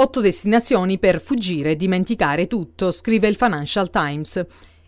Otto destinazioni per fuggire e dimenticare tutto, scrive il Financial Times,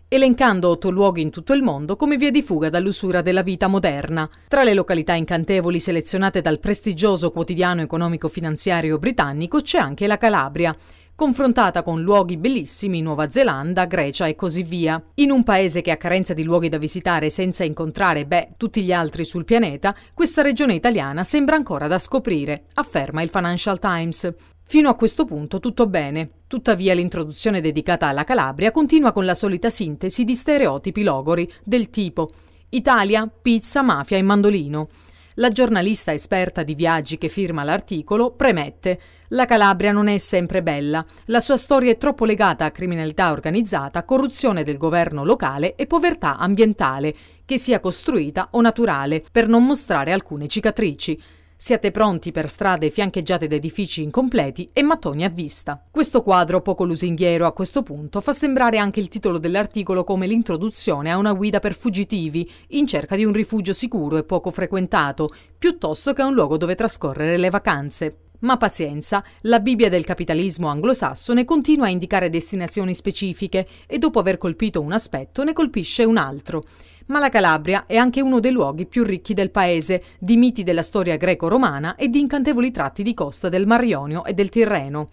elencando otto luoghi in tutto il mondo come vie di fuga dall'usura della vita moderna. Tra le località incantevoli selezionate dal prestigioso quotidiano economico-finanziario britannico c'è anche la Calabria, confrontata con luoghi bellissimi in Nuova Zelanda, Grecia e così via. In un paese che ha carenza di luoghi da visitare senza incontrare, beh, tutti gli altri sul pianeta, questa regione italiana sembra ancora da scoprire, afferma il Financial Times. Fino a questo punto tutto bene. Tuttavia l'introduzione dedicata alla Calabria continua con la solita sintesi di stereotipi logori del tipo Italia, pizza, mafia e mandolino. La giornalista esperta di viaggi che firma l'articolo premette la Calabria non è sempre bella, la sua storia è troppo legata a criminalità organizzata, corruzione del governo locale e povertà ambientale, che sia costruita o naturale, per non mostrare alcune cicatrici. Siate pronti per strade fiancheggiate da edifici incompleti e mattoni a vista. Questo quadro poco lusinghiero a questo punto fa sembrare anche il titolo dell'articolo come l'introduzione a una guida per fuggitivi in cerca di un rifugio sicuro e poco frequentato, piuttosto che a un luogo dove trascorrere le vacanze. Ma pazienza, la Bibbia del capitalismo anglosassone continua a indicare destinazioni specifiche e dopo aver colpito un aspetto ne colpisce un altro. Ma la Calabria è anche uno dei luoghi più ricchi del paese, di miti della storia greco-romana e di incantevoli tratti di costa del Mar Ionio e del Tirreno.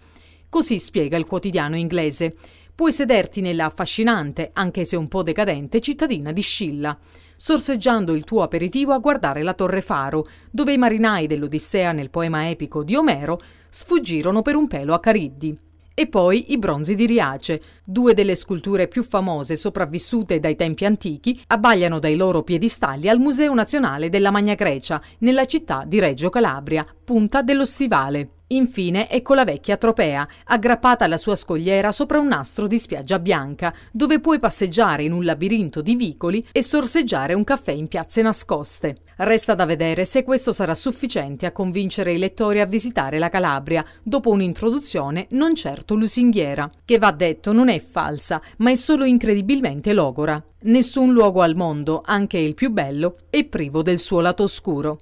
Così spiega il quotidiano inglese. Puoi sederti nella affascinante, anche se un po' decadente, cittadina di Scilla, sorseggiando il tuo aperitivo a guardare la Torre Faro, dove i marinai dell'Odissea nel poema epico di Omero sfuggirono per un pelo a Cariddi e poi i bronzi di Riace. Due delle sculture più famose sopravvissute dai tempi antichi abbagliano dai loro piedistalli al Museo Nazionale della Magna Grecia, nella città di Reggio Calabria, punta dello Stivale. Infine, ecco la vecchia tropea, aggrappata alla sua scogliera sopra un nastro di spiaggia bianca, dove puoi passeggiare in un labirinto di vicoli e sorseggiare un caffè in piazze nascoste. Resta da vedere se questo sarà sufficiente a convincere i lettori a visitare la Calabria, dopo un'introduzione non certo lusinghiera, che va detto non è falsa, ma è solo incredibilmente logora. Nessun luogo al mondo, anche il più bello, è privo del suo lato oscuro.